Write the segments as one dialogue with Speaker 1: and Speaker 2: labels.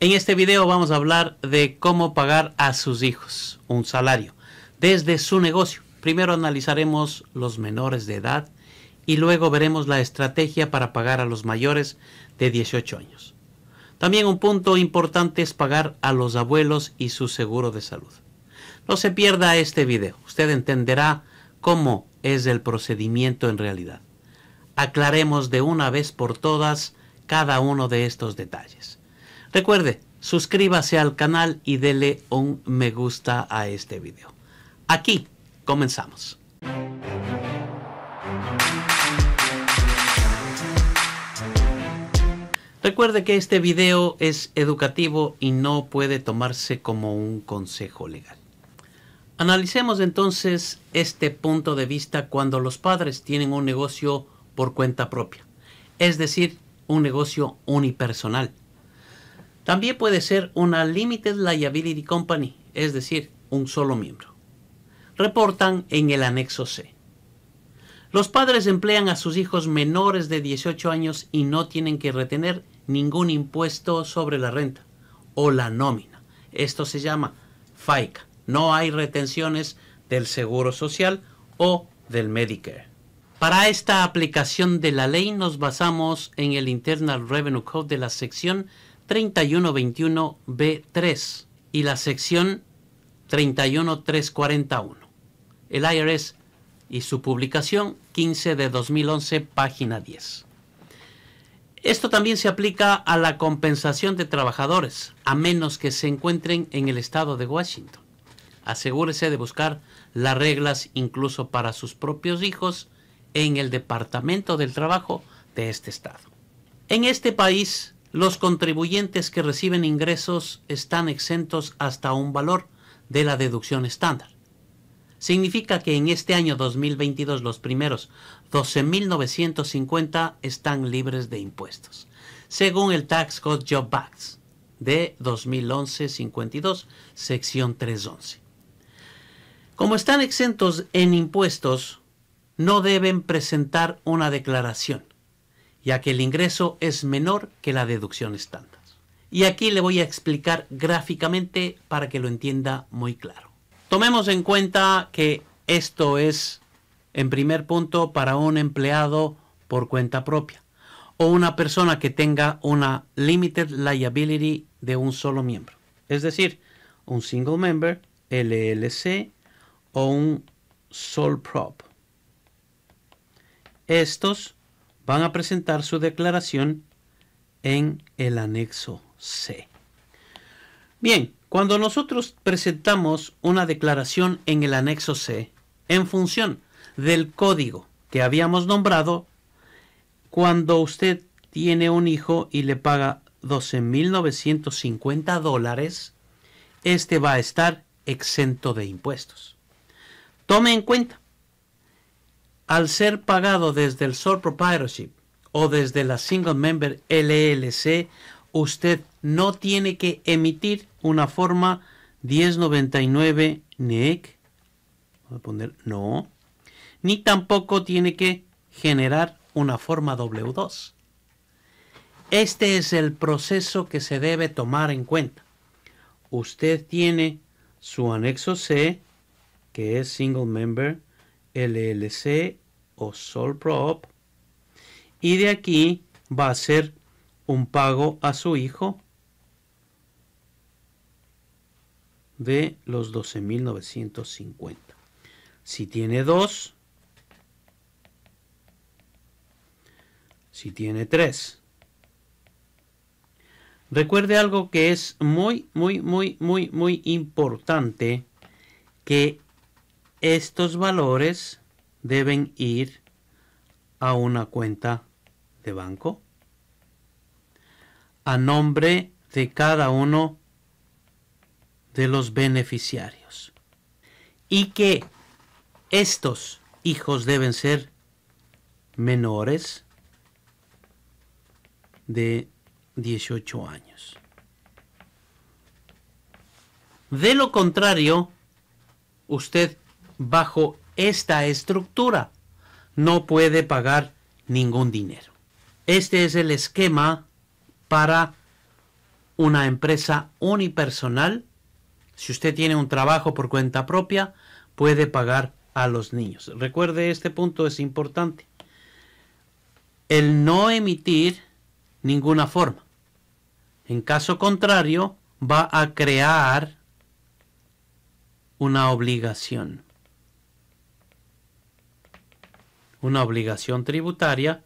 Speaker 1: En este video vamos a hablar de cómo pagar a sus hijos un salario desde su negocio. Primero analizaremos los menores de edad y luego veremos la estrategia para pagar a los mayores de 18 años. También un punto importante es pagar a los abuelos y su seguro de salud. No se pierda este video, usted entenderá cómo es el procedimiento en realidad. Aclaremos de una vez por todas cada uno de estos detalles. Recuerde, suscríbase al canal y dele un me gusta a este video. Aquí comenzamos. Recuerde que este video es educativo y no puede tomarse como un consejo legal. Analicemos entonces este punto de vista cuando los padres tienen un negocio por cuenta propia, es decir, un negocio unipersonal también puede ser una Limited Liability Company, es decir, un solo miembro. Reportan en el anexo C. Los padres emplean a sus hijos menores de 18 años y no tienen que retener ningún impuesto sobre la renta o la nómina. Esto se llama FICA. No hay retenciones del Seguro Social o del Medicare. Para esta aplicación de la ley nos basamos en el Internal Revenue Code de la sección 3121B3 y la sección 31341. El IRS y su publicación 15 de 2011, página 10. Esto también se aplica a la compensación de trabajadores, a menos que se encuentren en el estado de Washington. Asegúrese de buscar las reglas incluso para sus propios hijos en el Departamento del Trabajo de este estado. En este país, los contribuyentes que reciben ingresos están exentos hasta un valor de la deducción estándar. Significa que en este año 2022 los primeros 12.950 están libres de impuestos, según el Tax Code Job de 2011-52, sección 311. Como están exentos en impuestos, no deben presentar una declaración ya que el ingreso es menor que la deducción estándar. Y aquí le voy a explicar gráficamente para que lo entienda muy claro. Tomemos en cuenta que esto es, en primer punto, para un empleado por cuenta propia o una persona que tenga una limited liability de un solo miembro. Es decir, un single member, LLC o un sole prop. Estos van a presentar su declaración en el anexo C. Bien, cuando nosotros presentamos una declaración en el anexo C, en función del código que habíamos nombrado, cuando usted tiene un hijo y le paga 12.950 dólares, este va a estar exento de impuestos. Tome en cuenta al ser pagado desde el sole proprietorship o desde la single member LLC, usted no tiene que emitir una forma 1099 nec e poner no, ni tampoco tiene que generar una forma W2. Este es el proceso que se debe tomar en cuenta. Usted tiene su anexo C, que es Single Member LLC o Sol Y de aquí va a ser un pago a su hijo de los 12.950. Si tiene dos, si tiene tres. Recuerde algo que es muy, muy, muy, muy, muy importante, que estos valores deben ir a una cuenta de banco a nombre de cada uno de los beneficiarios y que estos hijos deben ser menores de 18 años. De lo contrario, usted bajo esta estructura no puede pagar ningún dinero. Este es el esquema para una empresa unipersonal. Si usted tiene un trabajo por cuenta propia, puede pagar a los niños. Recuerde, este punto es importante. El no emitir ninguna forma. En caso contrario, va a crear una obligación. una obligación tributaria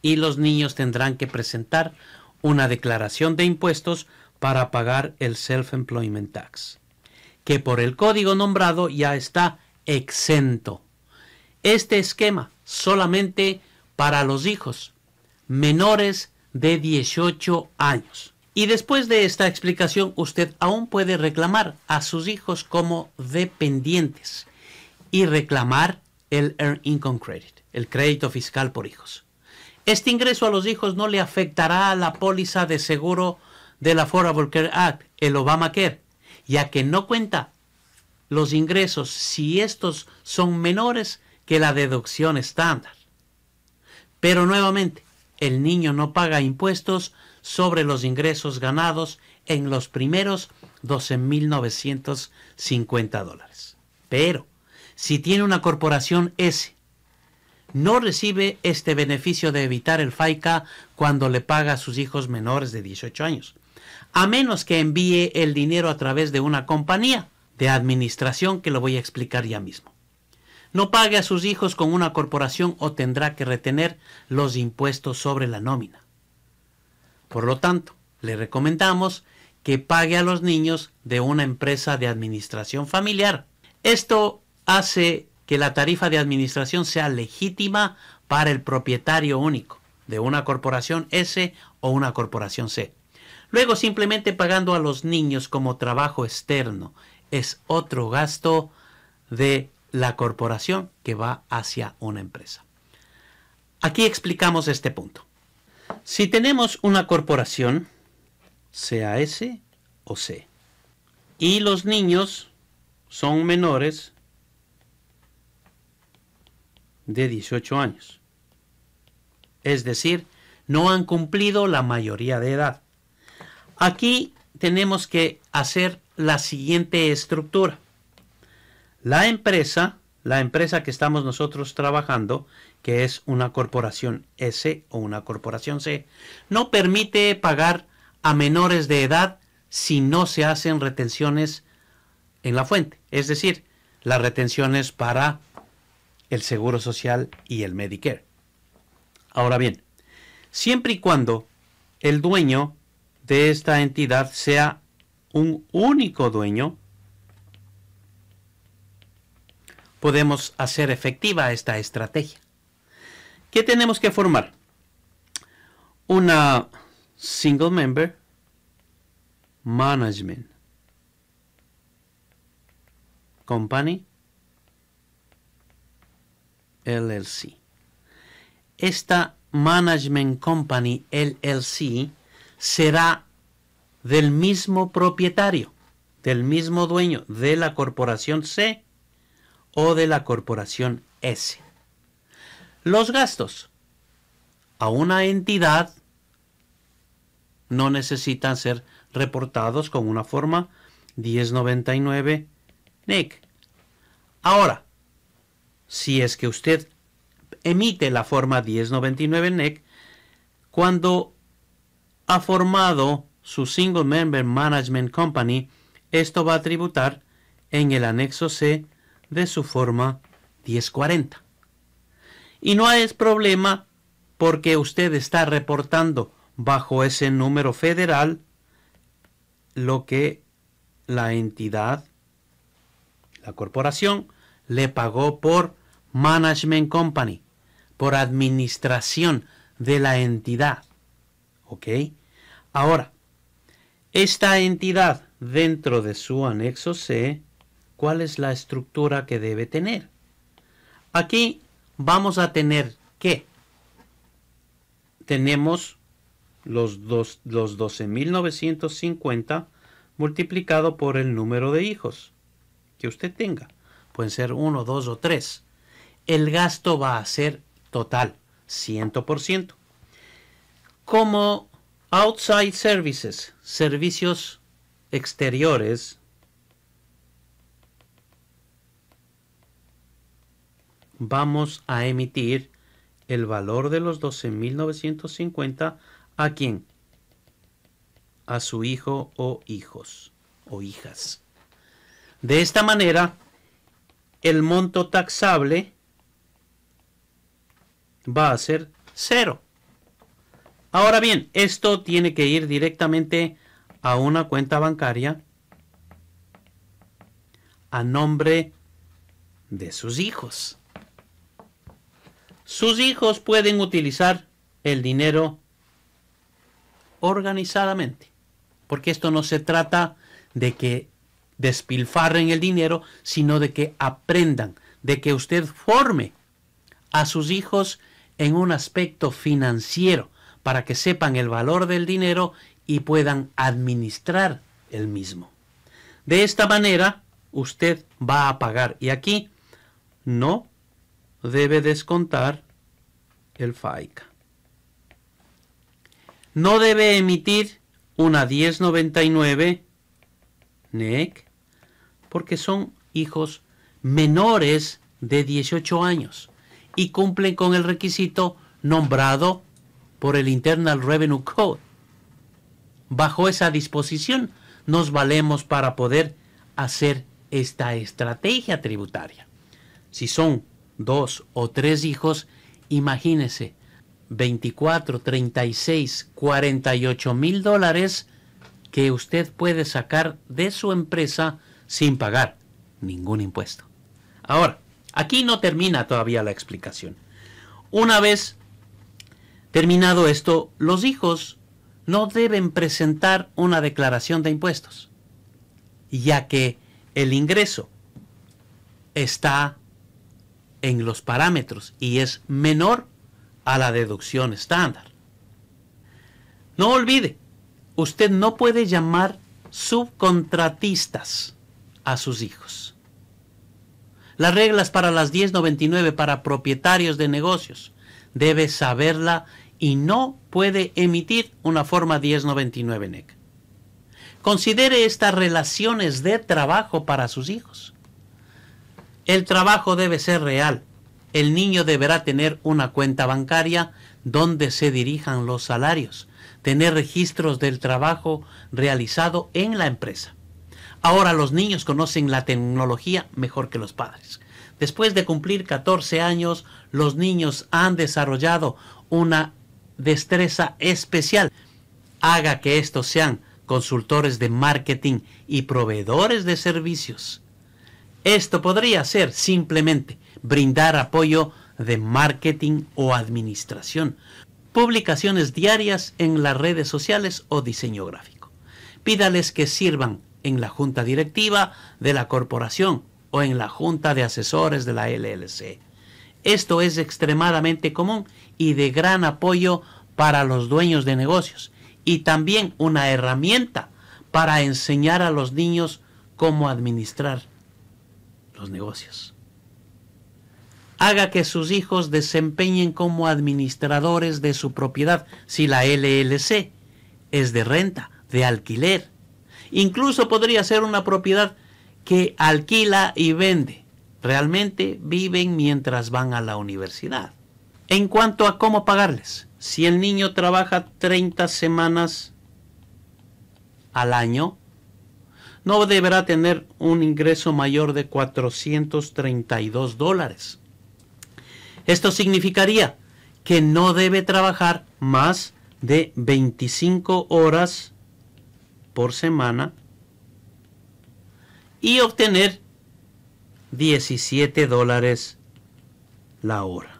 Speaker 1: y los niños tendrán que presentar una declaración de impuestos para pagar el Self-Employment Tax, que por el código nombrado ya está exento. Este esquema solamente para los hijos menores de 18 años. Y después de esta explicación, usted aún puede reclamar a sus hijos como dependientes y reclamar el Earned Income Credit, el crédito fiscal por hijos. Este ingreso a los hijos no le afectará a la póliza de seguro la Affordable Care Act, el Obamacare, ya que no cuenta los ingresos si estos son menores que la deducción estándar. Pero nuevamente, el niño no paga impuestos sobre los ingresos ganados en los primeros 12.950 dólares. Pero si tiene una corporación S, no recibe este beneficio de evitar el FICA cuando le paga a sus hijos menores de 18 años, a menos que envíe el dinero a través de una compañía de administración que lo voy a explicar ya mismo. No pague a sus hijos con una corporación o tendrá que retener los impuestos sobre la nómina. Por lo tanto, le recomendamos que pague a los niños de una empresa de administración familiar. Esto hace que la tarifa de administración sea legítima para el propietario único de una corporación S o una corporación C. Luego simplemente pagando a los niños como trabajo externo es otro gasto de la corporación que va hacia una empresa. Aquí explicamos este punto. Si tenemos una corporación, sea S o C, y los niños son menores de 18 años. Es decir, no han cumplido la mayoría de edad. Aquí tenemos que hacer la siguiente estructura. La empresa, la empresa que estamos nosotros trabajando, que es una corporación S o una corporación C, no permite pagar a menores de edad si no se hacen retenciones en la fuente. Es decir, las retenciones para el Seguro Social y el Medicare. Ahora bien, siempre y cuando el dueño de esta entidad sea un único dueño, podemos hacer efectiva esta estrategia. ¿Qué tenemos que formar? Una single member management company LLC. Esta Management Company LLC será del mismo propietario, del mismo dueño de la corporación C o de la corporación S. Los gastos a una entidad no necesitan ser reportados con una forma 1099 NIC. E Ahora, si es que usted emite la forma 1099 NEC e cuando ha formado su Single Member Management Company, esto va a tributar en el anexo C de su forma 1040. Y no es problema porque usted está reportando bajo ese número federal lo que la entidad, la corporación, le pagó por Management Company, por administración de la entidad. ¿Ok? Ahora, esta entidad dentro de su anexo C, ¿cuál es la estructura que debe tener? Aquí vamos a tener que tenemos los, dos, los 12.950 multiplicado por el número de hijos que usted tenga. Pueden ser uno, dos o tres el gasto va a ser total, 100%. Como outside services, servicios exteriores, vamos a emitir el valor de los 12.950 a quién? A su hijo o hijos o hijas. De esta manera, el monto taxable va a ser cero. Ahora bien, esto tiene que ir directamente a una cuenta bancaria a nombre de sus hijos. Sus hijos pueden utilizar el dinero organizadamente, porque esto no se trata de que despilfarren el dinero, sino de que aprendan, de que usted forme a sus hijos en un aspecto financiero para que sepan el valor del dinero y puedan administrar el mismo. De esta manera, usted va a pagar. Y aquí no debe descontar el FAICA. No debe emitir una 1099 NEC e porque son hijos menores de 18 años y cumplen con el requisito nombrado por el Internal Revenue Code. Bajo esa disposición nos valemos para poder hacer esta estrategia tributaria. Si son dos o tres hijos, imagínese 24, 36, 48 mil dólares que usted puede sacar de su empresa sin pagar ningún impuesto. Ahora, Aquí no termina todavía la explicación. Una vez terminado esto, los hijos no deben presentar una declaración de impuestos, ya que el ingreso está en los parámetros y es menor a la deducción estándar. No olvide, usted no puede llamar subcontratistas a sus hijos. Las reglas para las 1099 para propietarios de negocios. Debe saberla y no puede emitir una forma 1099 NEC. E Considere estas relaciones de trabajo para sus hijos. El trabajo debe ser real. El niño deberá tener una cuenta bancaria donde se dirijan los salarios, tener registros del trabajo realizado en la empresa. Ahora los niños conocen la tecnología mejor que los padres. Después de cumplir 14 años, los niños han desarrollado una destreza especial. Haga que estos sean consultores de marketing y proveedores de servicios. Esto podría ser simplemente brindar apoyo de marketing o administración, publicaciones diarias en las redes sociales o diseño gráfico. Pídales que sirvan en la junta directiva de la corporación o en la junta de asesores de la LLC. Esto es extremadamente común y de gran apoyo para los dueños de negocios y también una herramienta para enseñar a los niños cómo administrar los negocios. Haga que sus hijos desempeñen como administradores de su propiedad si la LLC es de renta, de alquiler, Incluso podría ser una propiedad que alquila y vende. Realmente viven mientras van a la universidad. En cuanto a cómo pagarles, si el niño trabaja 30 semanas al año, no deberá tener un ingreso mayor de 432 dólares. Esto significaría que no debe trabajar más de 25 horas por semana y obtener 17 dólares la hora.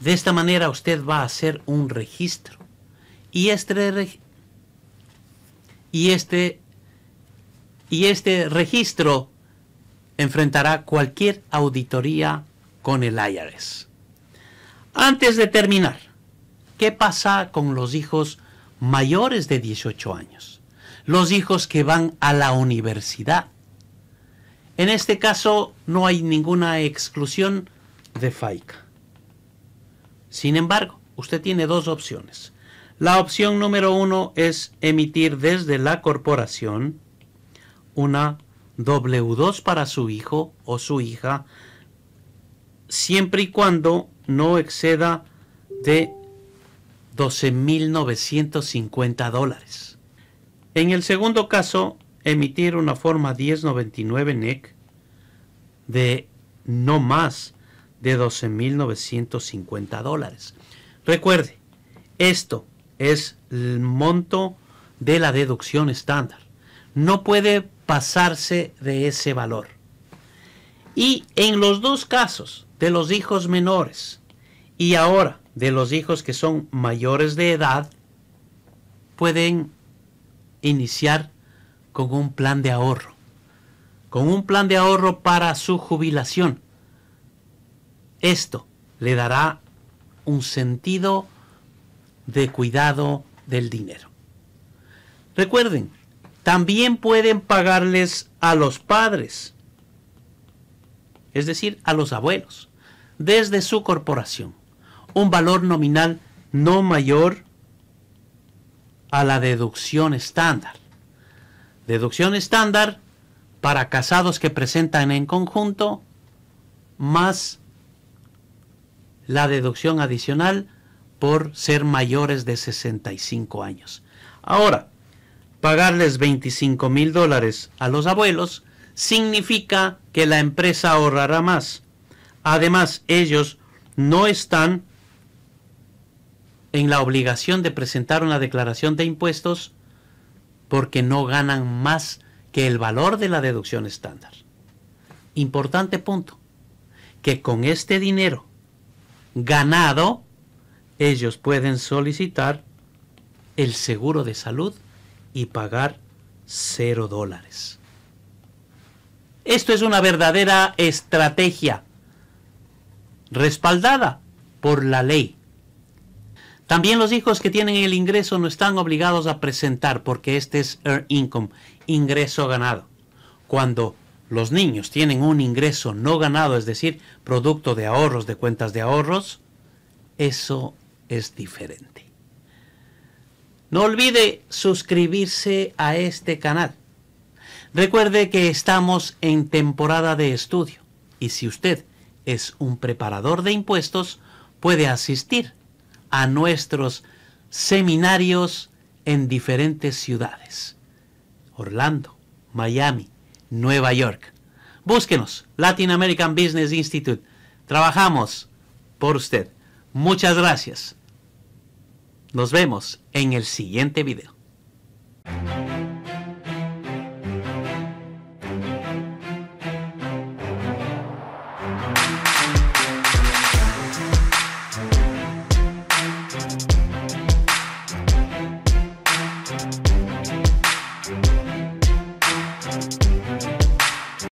Speaker 1: De esta manera usted va a hacer un registro y este, y este, y este registro enfrentará cualquier auditoría con el IRS. Antes de terminar, ¿qué pasa con los hijos mayores de 18 años, los hijos que van a la universidad. En este caso no hay ninguna exclusión de FAICA. Sin embargo, usted tiene dos opciones. La opción número uno es emitir desde la corporación una W2 para su hijo o su hija, siempre y cuando no exceda de 12.950 dólares. En el segundo caso, emitir una forma 1099 NEC... E de no más de 12.950 dólares. Recuerde, esto es el monto de la deducción estándar. No puede pasarse de ese valor. Y en los dos casos de los hijos menores, y ahora, de los hijos que son mayores de edad, pueden iniciar con un plan de ahorro, con un plan de ahorro para su jubilación. Esto le dará un sentido de cuidado del dinero. Recuerden, también pueden pagarles a los padres, es decir, a los abuelos, desde su corporación un valor nominal no mayor a la deducción estándar. Deducción estándar para casados que presentan en conjunto más la deducción adicional por ser mayores de 65 años. Ahora, pagarles 25 mil dólares a los abuelos significa que la empresa ahorrará más. Además, ellos no están en la obligación de presentar una declaración de impuestos porque no ganan más que el valor de la deducción estándar. Importante punto, que con este dinero ganado, ellos pueden solicitar el seguro de salud y pagar cero dólares. Esto es una verdadera estrategia respaldada por la ley también los hijos que tienen el ingreso no están obligados a presentar porque este es earned income, ingreso ganado. Cuando los niños tienen un ingreso no ganado, es decir, producto de ahorros, de cuentas de ahorros, eso es diferente. No olvide suscribirse a este canal. Recuerde que estamos en temporada de estudio y si usted es un preparador de impuestos, puede asistir a nuestros seminarios en diferentes ciudades. Orlando, Miami, Nueva York. Búsquenos, Latin American Business Institute. Trabajamos por usted. Muchas gracias. Nos vemos en el siguiente video.